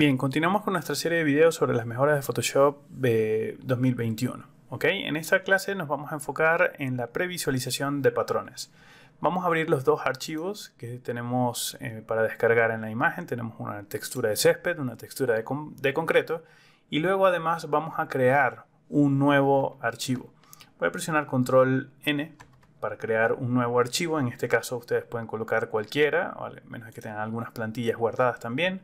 Bien, continuamos con nuestra serie de videos sobre las mejoras de Photoshop de 2021. ¿ok? En esta clase nos vamos a enfocar en la previsualización de patrones. Vamos a abrir los dos archivos que tenemos eh, para descargar en la imagen. Tenemos una textura de césped, una textura de, de concreto. Y luego además vamos a crear un nuevo archivo. Voy a presionar control N para crear un nuevo archivo. En este caso ustedes pueden colocar cualquiera, a menos que tengan algunas plantillas guardadas también.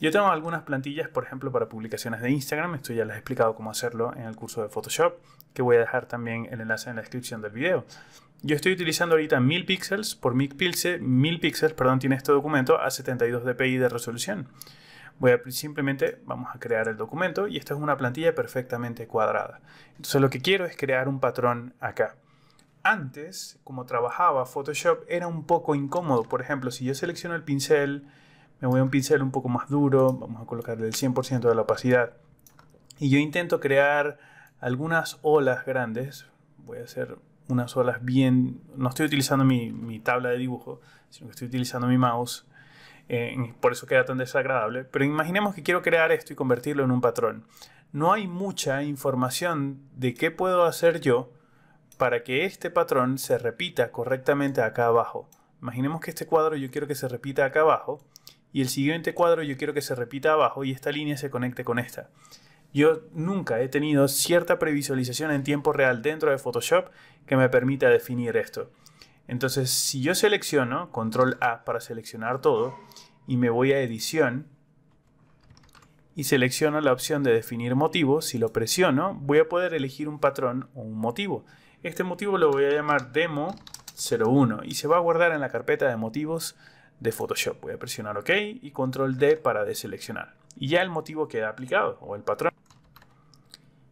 Yo tengo algunas plantillas, por ejemplo, para publicaciones de Instagram. Esto ya les he explicado cómo hacerlo en el curso de Photoshop, que voy a dejar también el enlace en la descripción del video. Yo estoy utilizando ahorita 1000 píxeles por 1000 píxeles, 1000 píxeles, perdón, tiene este documento a 72 dpi de resolución. Voy a simplemente, vamos a crear el documento y esta es una plantilla perfectamente cuadrada. Entonces lo que quiero es crear un patrón acá antes, como trabajaba Photoshop, era un poco incómodo. Por ejemplo, si yo selecciono el pincel me voy a un pincel un poco más duro, vamos a colocarle el 100% de la opacidad. Y yo intento crear algunas olas grandes, voy a hacer unas olas bien, no estoy utilizando mi, tabla de dibujo, sino que estoy utilizando mi mouse, eh, por eso queda tan desagradable, pero imaginemos que quiero crear esto y convertirlo en un patrón. No hay mucha información de qué puedo hacer yo para que este patrón se repita correctamente acá abajo. Imaginemos que este cuadro yo quiero que se repita acá abajo y el siguiente cuadro yo quiero que se repita abajo y esta línea se conecte con esta. Yo nunca he tenido cierta previsualización en tiempo real dentro de Photoshop que me permita definir esto. Entonces, si yo selecciono, control A para seleccionar todo, y me voy a edición, y selecciono la opción de definir motivo, si lo presiono, voy a poder elegir un patrón o un motivo. Este motivo lo voy a llamar demo 01 y se va a guardar en la carpeta de motivos de Photoshop. Voy a presionar OK y control D para deseleccionar. Y ya el motivo queda aplicado o el patrón.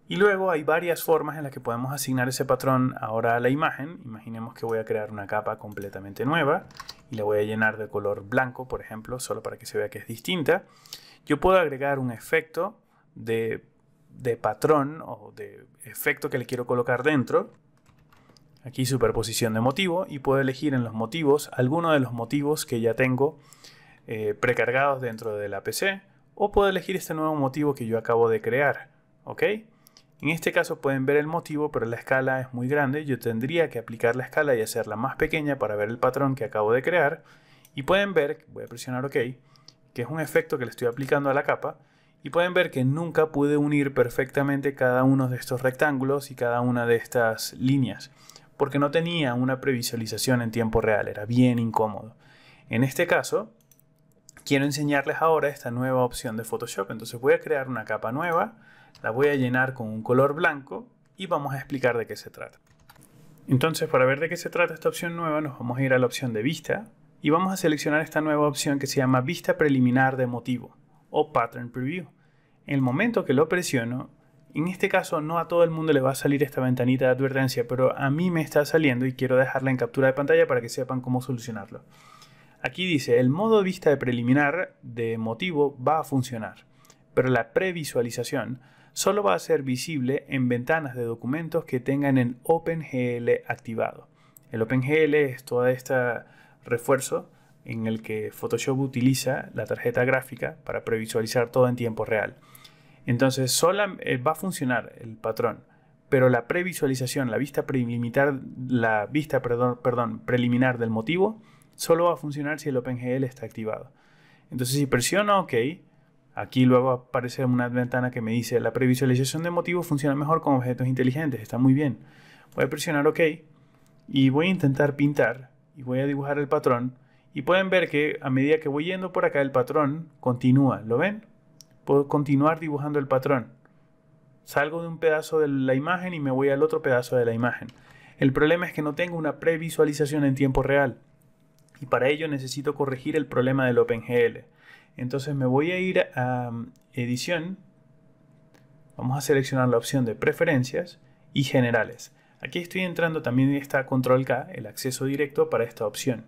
Y luego hay varias formas en las que podemos asignar ese patrón ahora a la imagen. Imaginemos que voy a crear una capa completamente nueva y la voy a llenar de color blanco, por ejemplo, solo para que se vea que es distinta. Yo puedo agregar un efecto de, de patrón o de efecto que le quiero colocar dentro Aquí superposición de motivo y puedo elegir en los motivos alguno de los motivos que ya tengo eh, precargados dentro de la PC o puedo elegir este nuevo motivo que yo acabo de crear. ¿Ok? En este caso pueden ver el motivo, pero la escala es muy grande. Yo tendría que aplicar la escala y hacerla más pequeña para ver el patrón que acabo de crear. Y pueden ver, voy a presionar OK, que es un efecto que le estoy aplicando a la capa. Y pueden ver que nunca pude unir perfectamente cada uno de estos rectángulos y cada una de estas líneas porque no tenía una previsualización en tiempo real, era bien incómodo. En este caso, quiero enseñarles ahora esta nueva opción de Photoshop, entonces voy a crear una capa nueva, la voy a llenar con un color blanco y vamos a explicar de qué se trata. Entonces, para ver de qué se trata esta opción nueva, nos vamos a ir a la opción de vista y vamos a seleccionar esta nueva opción que se llama vista preliminar de motivo o pattern preview. En el momento que lo presiono, en este caso no a todo el mundo le va a salir esta ventanita de advertencia, pero a mí me está saliendo y quiero dejarla en captura de pantalla para que sepan cómo solucionarlo. Aquí dice, el modo vista de preliminar de motivo va a funcionar, pero la previsualización solo va a ser visible en ventanas de documentos que tengan el OpenGL activado. El OpenGL es todo este refuerzo en el que Photoshop utiliza la tarjeta gráfica para previsualizar todo en tiempo real. Entonces, solo eh, va a funcionar el patrón, pero la previsualización, la vista preliminar, la vista perdón, preliminar del motivo, solo va a funcionar si el OpenGL está activado. Entonces, si presiono OK, aquí luego aparece una ventana que me dice la previsualización de motivo funciona mejor con objetos inteligentes, está muy bien. Voy a presionar OK y voy a intentar pintar y voy a dibujar el patrón y pueden ver que a medida que voy yendo por acá el patrón continúa, ¿lo ven? Puedo continuar dibujando el patrón. Salgo de un pedazo de la imagen y me voy al otro pedazo de la imagen. El problema es que no tengo una previsualización en tiempo real. Y para ello necesito corregir el problema del OpenGL. Entonces me voy a ir a um, edición. Vamos a seleccionar la opción de preferencias y generales. Aquí estoy entrando también esta control K, el acceso directo para esta opción.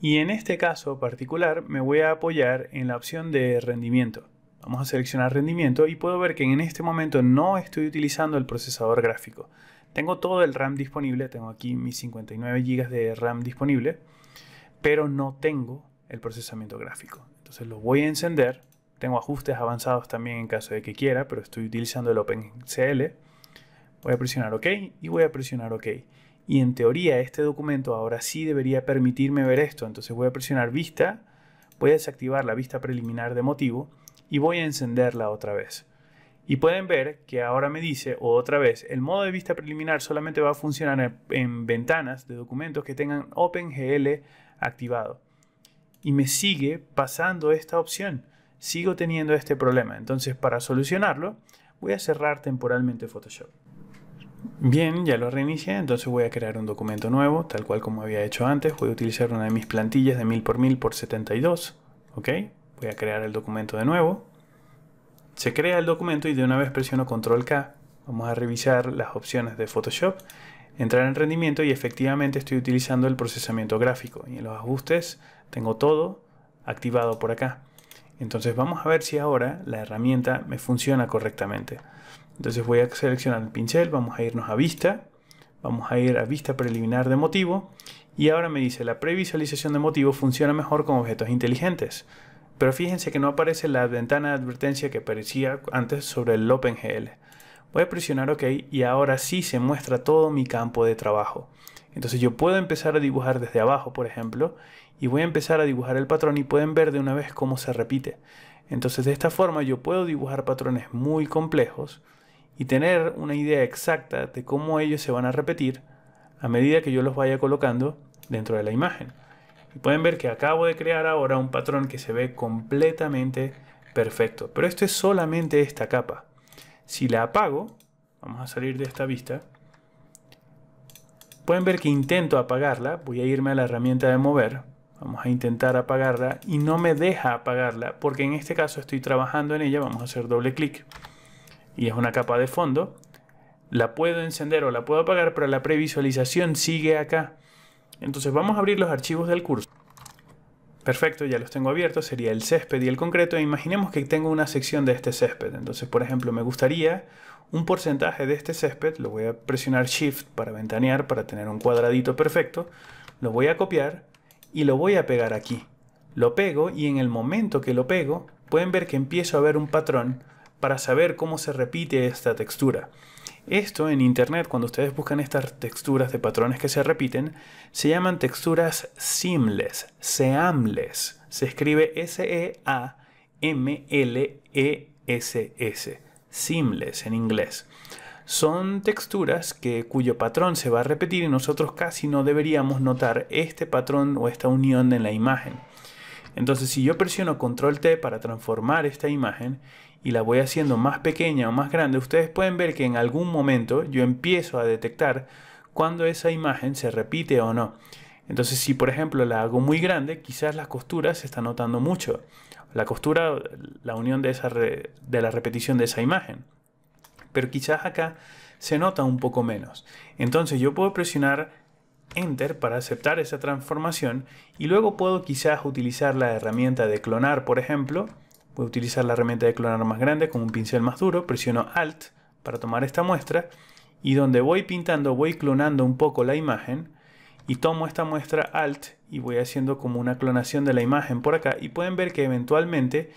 Y en este caso particular me voy a apoyar en la opción de rendimiento. Vamos a seleccionar rendimiento y puedo ver que en este momento no estoy utilizando el procesador gráfico. Tengo todo el RAM disponible, tengo aquí mis 59 GB de RAM disponible, pero no tengo el procesamiento gráfico. Entonces lo voy a encender. Tengo ajustes avanzados también en caso de que quiera, pero estoy utilizando el OpenCL. Voy a presionar OK y voy a presionar OK y en teoría este documento ahora sí debería permitirme ver esto. Entonces voy a presionar vista, voy a desactivar la vista preliminar de motivo y voy a encenderla otra vez. Y pueden ver que ahora me dice otra vez, el modo de vista preliminar solamente va a funcionar en ventanas de documentos que tengan OpenGL activado. Y me sigue pasando esta opción. Sigo teniendo este problema. Entonces para solucionarlo voy a cerrar temporalmente Photoshop. Bien, ya lo reinicié, entonces voy a crear un documento nuevo, tal cual como había hecho antes. Voy a utilizar una de mis plantillas de 1000x1000x72, ¿ok? Voy a crear el documento de nuevo. Se crea el documento y de una vez presiono control K. Vamos a revisar las opciones de Photoshop, entrar en rendimiento y efectivamente estoy utilizando el procesamiento gráfico. Y en los ajustes tengo todo activado por acá. Entonces vamos a ver si ahora la herramienta me funciona correctamente. Entonces voy a seleccionar el pincel, vamos a irnos a vista, vamos a ir a vista preliminar de motivo y ahora me dice la previsualización de motivo funciona mejor con objetos inteligentes. Pero fíjense que no aparece la ventana de advertencia que aparecía antes sobre el OpenGL. Voy a presionar OK y ahora sí se muestra todo mi campo de trabajo. Entonces yo puedo empezar a dibujar desde abajo, por ejemplo, y voy a empezar a dibujar el patrón y pueden ver de una vez cómo se repite. Entonces de esta forma yo puedo dibujar patrones muy complejos y tener una idea exacta de cómo ellos se van a repetir a medida que yo los vaya colocando dentro de la imagen. Y pueden ver que acabo de crear ahora un patrón que se ve completamente perfecto. Pero esto es solamente esta capa. Si la apago, vamos a salir de esta vista. Pueden ver que intento apagarla. Voy a irme a la herramienta de mover. Vamos a intentar apagarla y no me deja apagarla porque en este caso estoy trabajando en ella. Vamos a hacer doble clic y es una capa de fondo, la puedo encender o la puedo apagar, pero la previsualización sigue acá. Entonces vamos a abrir los archivos del curso. Perfecto, ya los tengo abiertos, sería el césped y el concreto. Imaginemos que tengo una sección de este césped. Entonces, por ejemplo, me gustaría un porcentaje de este césped, lo voy a presionar Shift para ventanear, para tener un cuadradito perfecto, lo voy a copiar y lo voy a pegar aquí. Lo pego y en el momento que lo pego, pueden ver que empiezo a ver un patrón para saber cómo se repite esta textura. Esto en internet, cuando ustedes buscan estas texturas de patrones que se repiten, se llaman texturas seamless, seamless. Se escribe S-E-A-M-L-E-S-S, e e seamless en inglés. Son texturas que, cuyo patrón se va a repetir y nosotros casi no deberíamos notar este patrón o esta unión en la imagen. Entonces si yo presiono control T para transformar esta imagen y la voy haciendo más pequeña o más grande, ustedes pueden ver que en algún momento yo empiezo a detectar cuando esa imagen se repite o no. Entonces si por ejemplo la hago muy grande, quizás las costuras se está notando mucho. La costura, la unión de, esa de la repetición de esa imagen. Pero quizás acá se nota un poco menos. Entonces yo puedo presionar Enter para aceptar esa transformación y luego puedo quizás utilizar la herramienta de clonar, por ejemplo, Voy a utilizar la herramienta de clonar más grande con un pincel más duro, presiono Alt para tomar esta muestra y donde voy pintando voy clonando un poco la imagen y tomo esta muestra Alt y voy haciendo como una clonación de la imagen por acá y pueden ver que eventualmente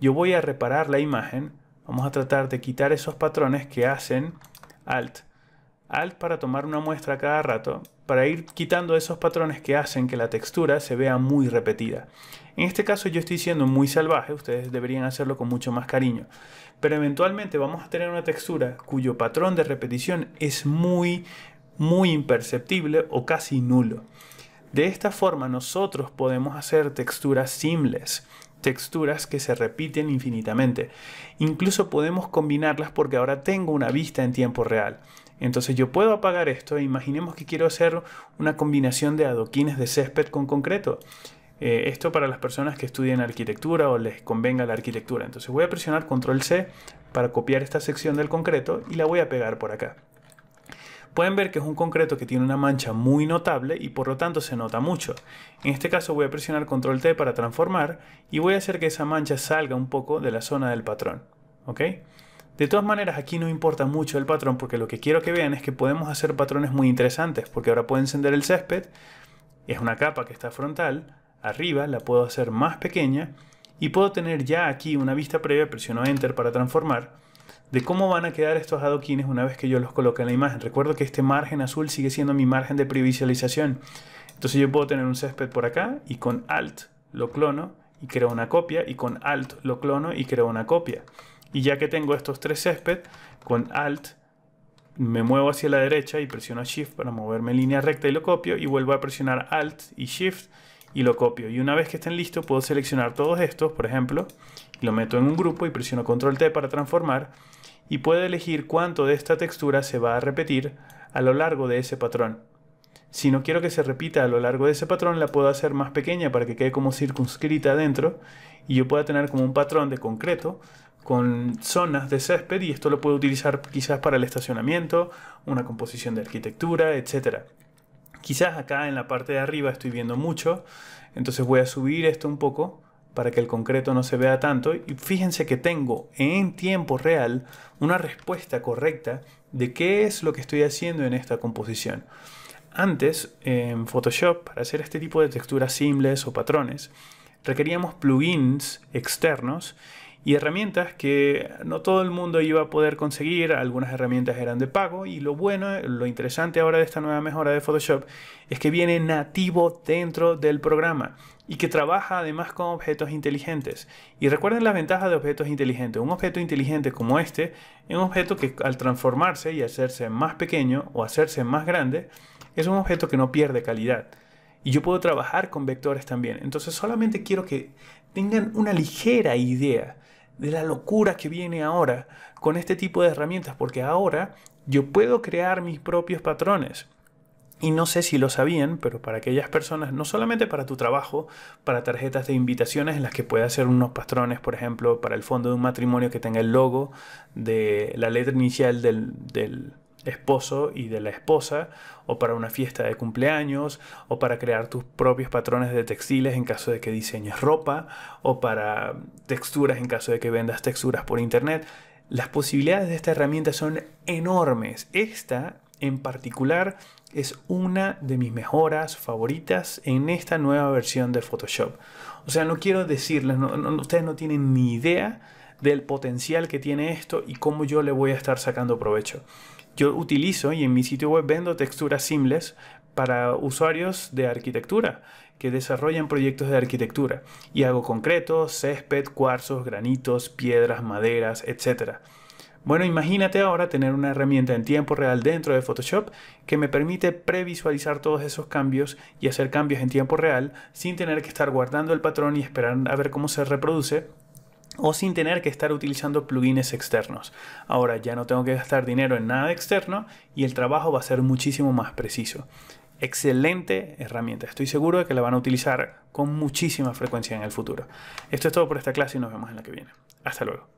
yo voy a reparar la imagen. Vamos a tratar de quitar esos patrones que hacen Alt. Alt para tomar una muestra cada rato para ir quitando esos patrones que hacen que la textura se vea muy repetida. En este caso yo estoy siendo muy salvaje, ustedes deberían hacerlo con mucho más cariño. Pero eventualmente vamos a tener una textura cuyo patrón de repetición es muy, muy imperceptible o casi nulo. De esta forma nosotros podemos hacer texturas simples, texturas que se repiten infinitamente. Incluso podemos combinarlas porque ahora tengo una vista en tiempo real. Entonces yo puedo apagar esto. e Imaginemos que quiero hacer una combinación de adoquines de césped con concreto. Eh, esto para las personas que estudian arquitectura o les convenga la arquitectura. Entonces voy a presionar control C para copiar esta sección del concreto y la voy a pegar por acá. Pueden ver que es un concreto que tiene una mancha muy notable y por lo tanto se nota mucho. En este caso voy a presionar control T para transformar y voy a hacer que esa mancha salga un poco de la zona del patrón. ¿ok? De todas maneras, aquí no importa mucho el patrón porque lo que quiero que vean es que podemos hacer patrones muy interesantes porque ahora puedo encender el césped, es una capa que está frontal, arriba la puedo hacer más pequeña y puedo tener ya aquí una vista previa, presiono Enter para transformar, de cómo van a quedar estos adoquines una vez que yo los coloque en la imagen. Recuerdo que este margen azul sigue siendo mi margen de previsualización. Entonces yo puedo tener un césped por acá y con Alt lo clono y creo una copia y con Alt lo clono y creo una copia. Y ya que tengo estos tres césped, con Alt me muevo hacia la derecha y presiono Shift para moverme en línea recta y lo copio y vuelvo a presionar Alt y Shift y lo copio. Y una vez que estén listos puedo seleccionar todos estos, por ejemplo, lo meto en un grupo y presiono Control T para transformar y puedo elegir cuánto de esta textura se va a repetir a lo largo de ese patrón. Si no quiero que se repita a lo largo de ese patrón, la puedo hacer más pequeña para que quede como circunscrita adentro y yo pueda tener como un patrón de concreto con zonas de césped y esto lo puedo utilizar quizás para el estacionamiento, una composición de arquitectura, etcétera Quizás acá en la parte de arriba estoy viendo mucho, entonces voy a subir esto un poco para que el concreto no se vea tanto. Y fíjense que tengo en tiempo real una respuesta correcta de qué es lo que estoy haciendo en esta composición. Antes, en Photoshop, para hacer este tipo de texturas simples o patrones, requeríamos plugins externos y herramientas que no todo el mundo iba a poder conseguir, algunas herramientas eran de pago y lo bueno, lo interesante ahora de esta nueva mejora de Photoshop es que viene nativo dentro del programa y que trabaja además con objetos inteligentes. Y recuerden las ventajas de objetos inteligentes. Un objeto inteligente como este es un objeto que al transformarse y hacerse más pequeño o hacerse más grande, es un objeto que no pierde calidad. Y yo puedo trabajar con vectores también. Entonces solamente quiero que tengan una ligera idea de la locura que viene ahora con este tipo de herramientas, porque ahora yo puedo crear mis propios patrones. Y no sé si lo sabían, pero para aquellas personas, no solamente para tu trabajo, para tarjetas de invitaciones en las que pueda hacer unos patrones, por ejemplo, para el fondo de un matrimonio que tenga el logo de la letra inicial del, del esposo y de la esposa, o para una fiesta de cumpleaños, o para crear tus propios patrones de textiles en caso de que diseñes ropa, o para texturas en caso de que vendas texturas por internet. Las posibilidades de esta herramienta son enormes. Esta en particular es una de mis mejoras favoritas en esta nueva versión de Photoshop. O sea, no quiero decirles, ustedes no tienen ni idea del potencial que tiene esto y cómo yo le voy a estar sacando provecho. Yo utilizo y en mi sitio web vendo texturas simples para usuarios de arquitectura que desarrollan proyectos de arquitectura y hago concretos, césped, cuarzos, granitos, piedras, maderas, etc. Bueno, imagínate ahora tener una herramienta en tiempo real dentro de Photoshop que me permite previsualizar todos esos cambios y hacer cambios en tiempo real sin tener que estar guardando el patrón y esperar a ver cómo se reproduce o sin tener que estar utilizando plugins externos. Ahora ya no tengo que gastar dinero en nada externo y el trabajo va a ser muchísimo más preciso. Excelente herramienta, estoy seguro de que la van a utilizar con muchísima frecuencia en el futuro. Esto es todo por esta clase y nos vemos en la que viene. Hasta luego.